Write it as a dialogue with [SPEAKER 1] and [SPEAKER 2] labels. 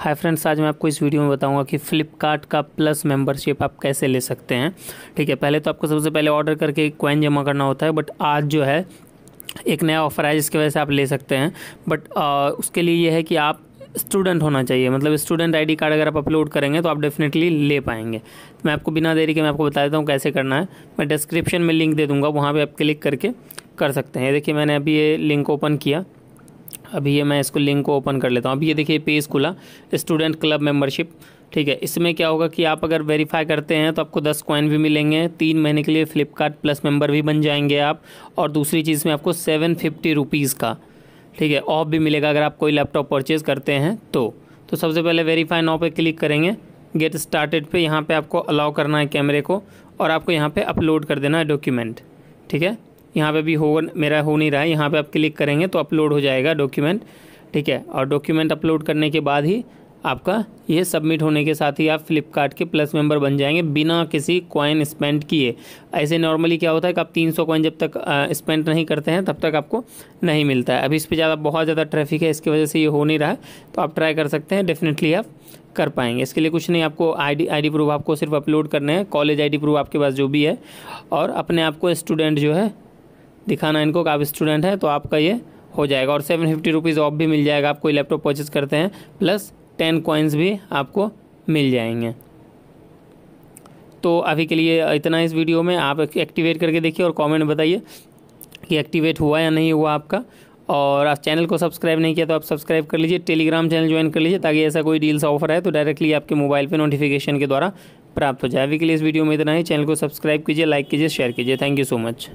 [SPEAKER 1] hi friends आज मैं आपको इस वीडियो में बताऊंगा कि फ्लिपकार्ट का प्लस मेंबरशिप आप कैसे ले सकते हैं ठीक है पहले तो आपको सबसे पहले ऑर्डर करके कॉइन जमा करना होता है बट आज जो है एक नया ऑफर है जिसकी वजह से आप ले सकते हैं बट आ, उसके लिए यह है कि आप स्टूडेंट होना चाहिए मतलब स्टूडेंट आईडी कार्ड अगर आप अपलोड करेंगे तो आप डेफिनेटली ले पाएंगे मैं आपको बिना देरी के मैं आपको बता देता हूँ कैसे करना है मैं डिस्क्रिप्शन में लिंक दे दूँगा वहाँ पर आप क्लिक करके कर सकते हैं देखिए मैंने अभी ये लिंक ओपन किया अभी ये मैं इसको लिंक को ओपन कर लेता हूँ अभी ये देखिए पेज खुला स्टूडेंट क्लब मेंबरशिप ठीक है इसमें क्या होगा कि आप अगर वेरीफाई करते हैं तो आपको दस कॉइन भी मिलेंगे तीन महीने के लिए फ्लिपकार्ट प्लस मेंबर भी बन जाएंगे आप और दूसरी चीज़ में आपको सेवन फिफ्टी रुपीज़ का ठीक है ऑफ भी मिलेगा अगर आप कोई लैपटॉप परचेज़ करते हैं तो तो सबसे पहले वेरीफाई नाव पे क्लिक करेंगे गेट स्टार्टेड पर यहाँ पर आपको अलाउ करना है कैमरे को और आपको यहाँ पर अपलोड कर देना है डॉक्यूमेंट ठीक है यहाँ पे भी हो मेरा हो नहीं रहा है यहाँ पे आप क्लिक करेंगे तो अपलोड हो जाएगा डॉक्यूमेंट ठीक है और डॉक्यूमेंट अपलोड करने के बाद ही आपका ये सबमिट होने के साथ ही आप फ्लिपकार्ट के प्लस मेंबर बन जाएंगे बिना किसी कॉइन स्पेंड किए ऐसे नॉर्मली क्या होता है कि आप 300 कॉइन जब तक स्पेंड नहीं करते हैं तब तक आपको नहीं मिलता है अभी इस पर ज़्यादा बहुत ज़्यादा ट्रैफिक है इसकी वजह से ये हो नहीं रहा है तो आप ट्राई कर सकते हैं डेफिनेटली आप कर पाएंगे इसके लिए कुछ नहीं आपको आईडी आईडी प्रूफ आपको सिर्फ अपलोड करने हैं कॉलेज आईडी प्रूफ आपके पास जो भी है और अपने आप को स्टूडेंट जो है दिखाना इनको आप स्टूडेंट हैं तो आपका ये हो जाएगा और सेवन फिफ्टी रुपीज़ ऑफ भी मिल जाएगा आप कोई लैपटॉप परचेज़ करते हैं प्लस टेन कॉइन्स भी आपको मिल जाएंगे तो अभी के लिए इतना इस वीडियो में आप एक्टिवेट करके देखिए और कमेंट बताइए कि एक्टिवेट हुआ या नहीं हुआ आपका और आप चैनल को सब्सक्राइब नहीं किया तो आप सब्सक्राइब कर लीजिए टेलीग्राम चैनल ज्वाइन कर लीजिए ताकि ऐसा कोई डील्स ऑफर है तो डायरेक्टली आपके मोबाइल पे नोटिफिकेशन के द्वारा प्राप्त हो जाए अभी के लिए इस वीडियो में इतना ही चैनल को सब्सक्राइब कीजिए लाइक कीजिए शेयर कीजिए थैंक यू सो मच